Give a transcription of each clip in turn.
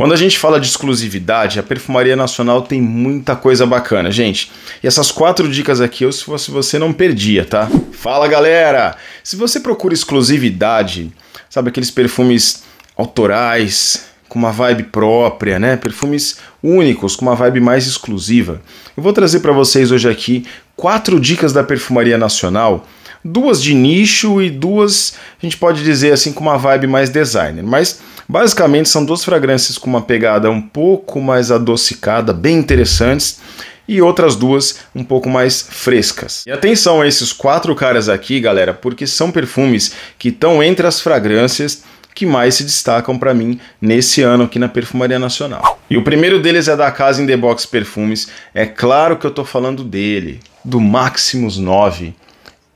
Quando a gente fala de exclusividade, a Perfumaria Nacional tem muita coisa bacana, gente. E essas quatro dicas aqui eu, se fosse você, não perdia, tá? Fala galera! Se você procura exclusividade, sabe aqueles perfumes autorais, com uma vibe própria, né? Perfumes únicos, com uma vibe mais exclusiva. Eu vou trazer para vocês hoje aqui quatro dicas da Perfumaria Nacional, duas de nicho e duas, a gente pode dizer assim, com uma vibe mais designer. Mas Basicamente, são duas fragrâncias com uma pegada um pouco mais adocicada, bem interessantes, e outras duas um pouco mais frescas. E atenção a esses quatro caras aqui, galera, porque são perfumes que estão entre as fragrâncias que mais se destacam para mim nesse ano aqui na Perfumaria Nacional. E o primeiro deles é da Casa in the Box Perfumes. É claro que eu tô falando dele, do Maximus 9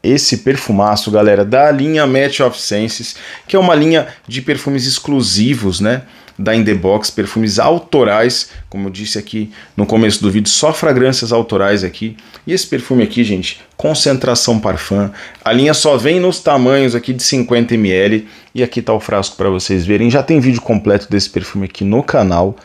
esse perfumaço, galera, da linha Match of Senses, que é uma linha de perfumes exclusivos, né? Da In The Box, perfumes autorais, como eu disse aqui no começo do vídeo, só fragrâncias autorais aqui. E esse perfume aqui, gente, concentração parfum. A linha só vem nos tamanhos aqui de 50 ml. E aqui tá o frasco para vocês verem. Já tem vídeo completo desse perfume aqui no canal.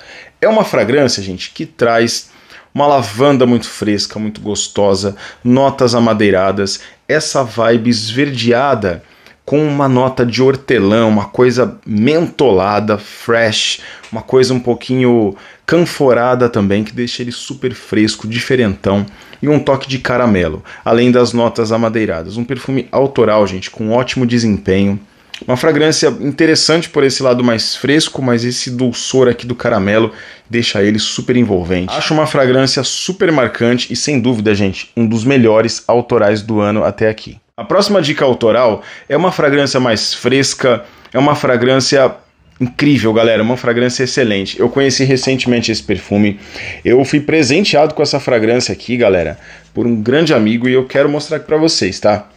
É uma fragrância, gente, que traz uma lavanda muito fresca, muito gostosa, notas amadeiradas essa vibe esverdeada com uma nota de hortelã, uma coisa mentolada, fresh, uma coisa um pouquinho canforada também, que deixa ele super fresco, diferentão, e um toque de caramelo, além das notas amadeiradas. Um perfume autoral, gente, com ótimo desempenho, uma fragrância interessante por esse lado mais fresco, mas esse dulçor aqui do caramelo deixa ele super envolvente. Acho uma fragrância super marcante e sem dúvida, gente, um dos melhores autorais do ano até aqui. A próxima dica autoral é uma fragrância mais fresca, é uma fragrância incrível, galera, uma fragrância excelente. Eu conheci recentemente esse perfume. Eu fui presenteado com essa fragrância aqui, galera, por um grande amigo e eu quero mostrar aqui para vocês, tá?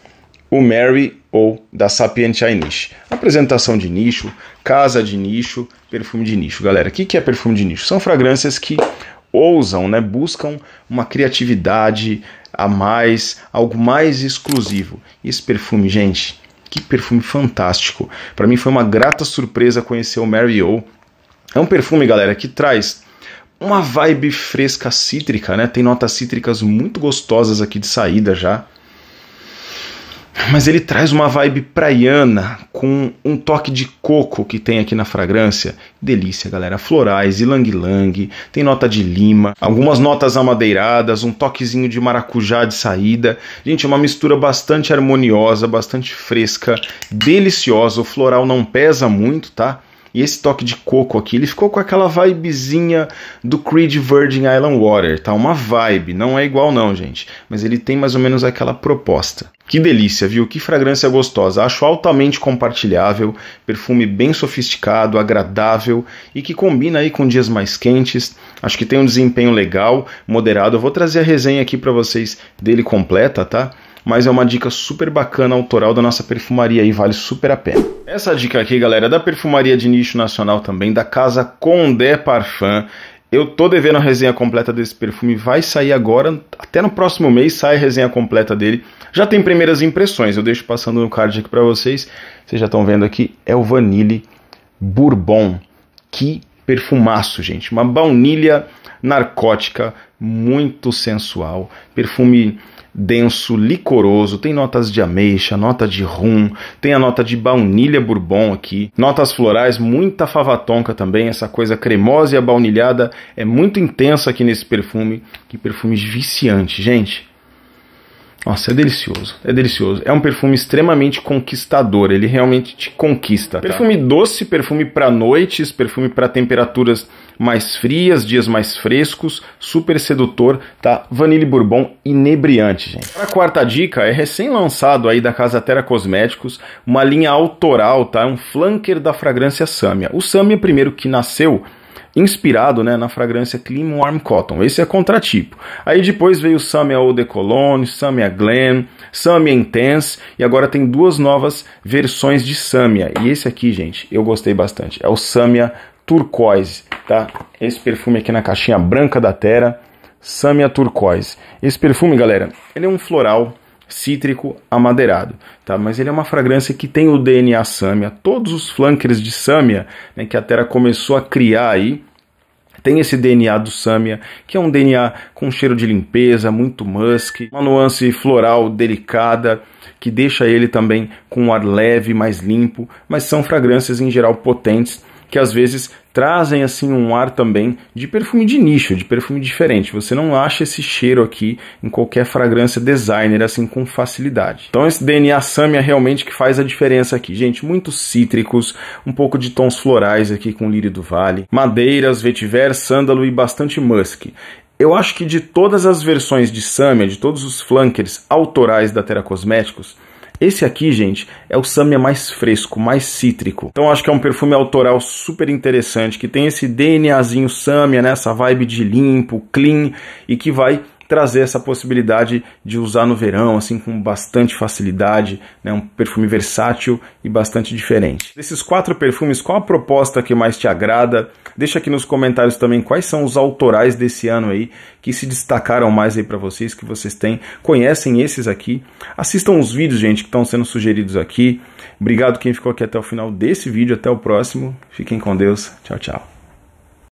o Mary ou da Eye Niche. Apresentação de nicho, casa de nicho, perfume de nicho. Galera, o que é perfume de nicho? São fragrâncias que ousam, né? buscam uma criatividade a mais, algo mais exclusivo. E esse perfume, gente, que perfume fantástico. Para mim foi uma grata surpresa conhecer o Mary O. É um perfume, galera, que traz uma vibe fresca cítrica, né? Tem notas cítricas muito gostosas aqui de saída já mas ele traz uma vibe praiana com um toque de coco que tem aqui na fragrância. Delícia, galera. Florais, ilang-ilang, tem nota de lima, algumas notas amadeiradas, um toquezinho de maracujá de saída. Gente, é uma mistura bastante harmoniosa, bastante fresca, deliciosa. O floral não pesa muito, tá? E esse toque de coco aqui, ele ficou com aquela vibezinha do Creed Virgin Island Water, tá? Uma vibe, não é igual não, gente. Mas ele tem mais ou menos aquela proposta. Que delícia, viu? Que fragrância gostosa. Acho altamente compartilhável, perfume bem sofisticado, agradável e que combina aí com dias mais quentes. Acho que tem um desempenho legal, moderado. Eu vou trazer a resenha aqui para vocês dele completa, tá? mas é uma dica super bacana autoral da nossa perfumaria e vale super a pena. Essa dica aqui, galera, é da perfumaria de nicho nacional também, da casa Condé Parfum. Eu tô devendo a resenha completa desse perfume, vai sair agora, até no próximo mês sai a resenha completa dele. Já tem primeiras impressões, eu deixo passando no card aqui para vocês. Vocês já estão vendo aqui, é o Vanille Bourbon. Que perfumaço, gente. Uma baunilha narcótica muito sensual. Perfume denso, licoroso, tem notas de ameixa, nota de rum, tem a nota de baunilha bourbon aqui, notas florais, muita favatonca também, essa coisa cremosa e abaunilhada é muito intensa aqui nesse perfume, que perfume viciante, gente. Nossa, é delicioso. É delicioso. É um perfume extremamente conquistador. Ele realmente te conquista. Tá? Perfume doce, perfume para noites, perfume para temperaturas mais frias, dias mais frescos, super sedutor, tá? Vanille Bourbon inebriante, gente. A quarta dica é recém-lançado aí da Casa Terra Cosméticos, uma linha autoral, tá? É um flanker da fragrância Samia. O Samia primeiro que nasceu inspirado né, na fragrância Clean Warm Cotton. Esse é contratipo. Aí depois veio Samia Eau de Cologne, Samia Glen, Samia Intense e agora tem duas novas versões de Samia. E esse aqui, gente, eu gostei bastante. É o Samia Turquoise, tá? Esse perfume aqui na caixinha branca da Terra, Samia Turquoise. Esse perfume, galera, ele é um floral cítrico amadeirado, tá? Mas ele é uma fragrância que tem o DNA sâmia, todos os flankers de sâmia, né, que a Terra começou a criar aí, tem esse DNA do sâmia, que é um DNA com cheiro de limpeza, muito musk, uma nuance floral delicada, que deixa ele também com um ar leve, mais limpo, mas são fragrâncias em geral potentes que às vezes trazem assim um ar também de perfume de nicho, de perfume diferente. Você não acha esse cheiro aqui em qualquer fragrância designer assim com facilidade. Então esse DNA Samia é realmente que faz a diferença aqui, gente. Muitos cítricos, um pouco de tons florais aqui com lírio do vale, madeiras, vetiver, sândalo e bastante musk. Eu acho que de todas as versões de Samia, de todos os flankers autorais da Terra Cosméticos, esse aqui, gente, é o Samia mais fresco, mais cítrico. Então acho que é um perfume autoral super interessante, que tem esse DNAzinho Samia, né? Essa vibe de limpo, clean e que vai trazer essa possibilidade de usar no verão, assim, com bastante facilidade, né? um perfume versátil e bastante diferente. Desses quatro perfumes, qual a proposta que mais te agrada? Deixa aqui nos comentários também quais são os autorais desse ano aí que se destacaram mais aí para vocês, que vocês têm, conhecem esses aqui. Assistam os vídeos, gente, que estão sendo sugeridos aqui. Obrigado quem ficou aqui até o final desse vídeo, até o próximo. Fiquem com Deus. Tchau, tchau.